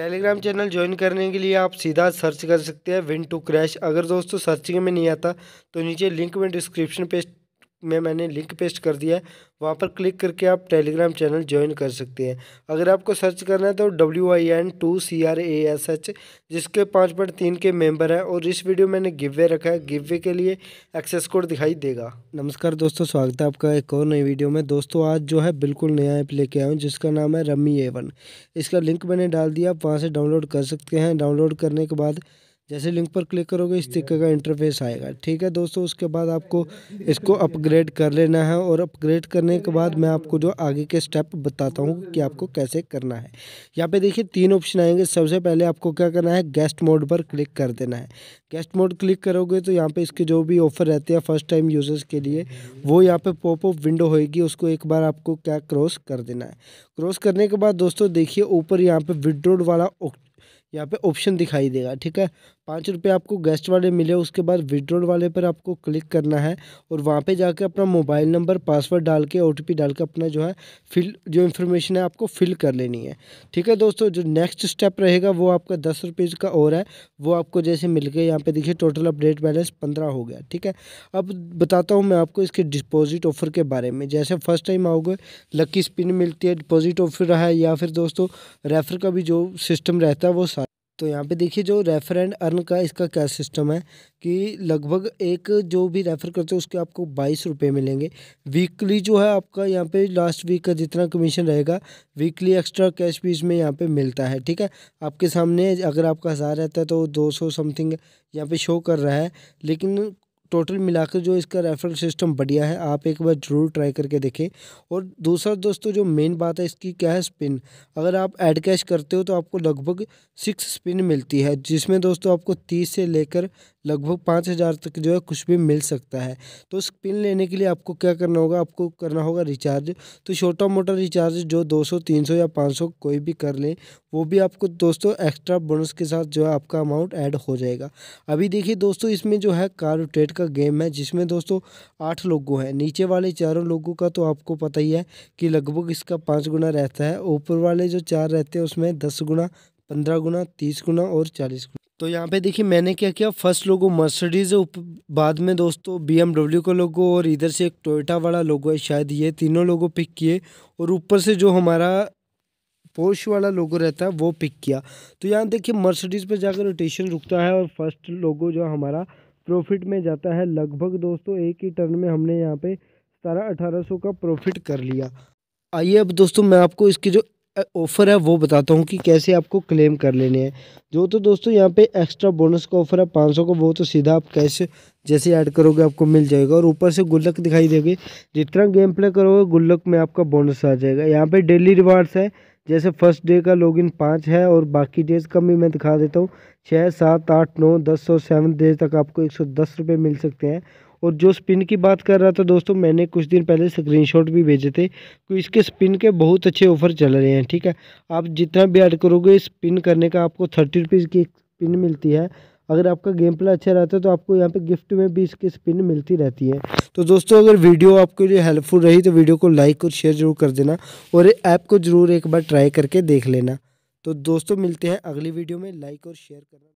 Telegram channel join करने के लिए आप सीधा सर्च कर सकते हैं विन टू क्रैश अगर दोस्तों सर्चिंग में नहीं आता तो नीचे लिंक में डिस्क्रिप्शन पे में मैंने लिंक पेस्ट कर दिया है वहाँ पर क्लिक करके आप टेलीग्राम चैनल ज्वाइन कर सकते हैं अगर आपको सर्च करना है तो W I N two C R A S H जिसके पाँच पॉइंट तीन के मेंबर हैं और इस वीडियो मैंने गिववे रखा है गिववे के लिए एक्सेस कोड दिखाई देगा नमस्कार दोस्तों स्वागत है आपका एक और नई वीडियो में दोस्तों आज जो है बिल्कुल नया ऐप लेके आया हूँ जिसका नाम है रमी ए वन इसका लिंक मैंने डाल दिया आप वहाँ से डाउनलोड कर सकते हैं डाउनलोड करने के बाद जैसे लिंक पर क्लिक करोगे इस तरीके का इंटरफेस आएगा ठीक है दोस्तों उसके बाद आपको इसको अपग्रेड कर लेना है और अपग्रेड करने के बाद मैं आपको जो आगे के स्टेप बताता हूँ कि आपको कैसे करना है यहाँ पे देखिए तीन ऑप्शन आएंगे सबसे पहले आपको क्या करना है गेस्ट मोड पर क्लिक कर देना है गेस्ट मोड क्लिक करोगे तो यहाँ पर इसके जो भी ऑफर रहते हैं फर्स्ट टाइम यूज़र्स के लिए वो यहाँ पर पॉप ऑफ विंडो होएगी उसको एक बार आपको क्या क्रॉस कर देना है क्रॉस करने के बाद दोस्तों देखिए ऊपर यहाँ पर विड्रोड वाला यहाँ पे ऑप्शन दिखाई देगा ठीक है पाँच रुपये आपको गेस्ट वाले मिले उसके बाद विड्रॉल वाले पर आपको क्लिक करना है और वहाँ पे जाके अपना मोबाइल नंबर पासवर्ड डाल के ओ डाल के अपना जो है फिल जो इन्फॉर्मेशन है आपको फिल कर लेनी है ठीक है दोस्तों जो नेक्स्ट स्टेप रहेगा वो आपका दस रुपीज़ का और है वो आपको जैसे मिल गया यहाँ पर देखिए टोटल अपडेट बैलेंस पंद्रह हो गया ठीक है अब बताता हूँ मैं आपको इसके डिपोज़िट ऑफर के बारे में जैसे फर्स्ट टाइम आओगे लकी स्पिन मिलती है डिपोज़िट ऑफर है या फिर दोस्तों रेफर का भी जो सिस्टम रहता है वो तो यहाँ पे देखिए जो रेफर एंड अर्न का इसका क्या सिस्टम है कि लगभग एक जो भी रेफ़र करते हैं उसके आपको बाईस रुपये मिलेंगे वीकली जो है आपका यहाँ पे लास्ट वीक का जितना कमीशन रहेगा वीकली एक्स्ट्रा कैश भी इसमें यहाँ पे मिलता है ठीक है आपके सामने अगर आपका हज़ार रहता है तो दो सौ समथिंग यहाँ पे शो कर रहा है लेकिन टोटल मिलाकर जो इसका रेफरल सिस्टम बढ़िया है आप एक बार ज़रूर ट्राई करके देखें और दूसरा दोस्तों जो मेन बात है इसकी क्या है स्पिन अगर आप एड कैश करते हो तो आपको लगभग सिक्स स्पिन मिलती है जिसमें दोस्तों आपको तीस से लेकर लगभग पाँच हज़ार तक जो है कुछ भी मिल सकता है तो स्पिन लेने के लिए आपको क्या करना होगा आपको करना होगा रिचार्ज तो छोटा मोटा रिचार्ज जो दो सौ तीन सौ या पाँच सौ कोई भी कर लें वो भी आपको दोस्तों एक्स्ट्रा बोनस के साथ जो है आपका अमाउंट ऐड हो जाएगा अभी देखिए दोस्तों इसमें जो है कार ट्रेड का गेम है जिसमें दोस्तों आठ लोगों हैं नीचे वाले चारों लोगों का तो आपको पता ही है कि लगभग इसका पाँच गुना रहता है ऊपर वाले जो चार रहते हैं उसमें दस गुना पंद्रह गुना तीस गुना और चालीस गुना तो यहाँ पे देखिए मैंने क्या किया फर्स्ट लोगो मर्सिडीज़ बाद में दोस्तों बीएमडब्ल्यू का लोगो और इधर से एक टोयोटा वाला लोगो है शायद ये तीनों लोगो पिक किए और ऊपर से जो हमारा पोश वाला लोगो रहता है वो पिक किया तो यहाँ देखिए मर्सिडीज़ पर जाकर रोटेशन रुकता है और फर्स्ट लोगो जो हमारा प्रॉफिट में जाता है लगभग दोस्तों एक ही टर्न में हमने यहाँ पे सतारह अठारह सौ का प्रॉफिट कर लिया आइए अब दोस्तों मैं आपको इसकी जो ऑफ़र है वो बताता हूँ कि कैसे आपको क्लेम कर लेने हैं जो तो दोस्तों यहाँ पे एक्स्ट्रा बोनस का ऑफ़र है पाँच सौ का वो तो सीधा आप कैश जैसे ऐड करोगे आपको मिल जाएगा और ऊपर से गुल्लक दिखाई देगी जितना गेम प्ले करोगे गुल्लक में आपका बोनस आ जाएगा यहाँ पे डेली रिवार्ड्स है जैसे फर्स्ट डे का लॉगिन पाँच है और बाकी डेज का भी मैं दिखा देता हूँ छः सात आठ नौ दस और सेवन डेज तक आपको एक सौ दस रुपये मिल सकते हैं और जो स्पिन की बात कर रहा था दोस्तों मैंने कुछ दिन पहले स्क्रीनशॉट भी भेजे थे कि तो इसके स्पिन के बहुत अच्छे ऑफर चल रहे हैं ठीक है आप जितना भी ऐड करोगे स्पिन करने का आपको थर्टी रुपीज़ की स्पिन मिलती है अगर आपका गेम प्ले अच्छा रहता है तो आपको यहाँ पे गिफ्ट में भी इसकी स्पिन मिलती रहती है तो दोस्तों अगर वीडियो आपके लिए हेल्पफुल रही तो वीडियो को लाइक और शेयर जरूर कर देना और ऐप को जरूर एक बार ट्राई करके देख लेना तो दोस्तों मिलते हैं अगली वीडियो में लाइक और शेयर करना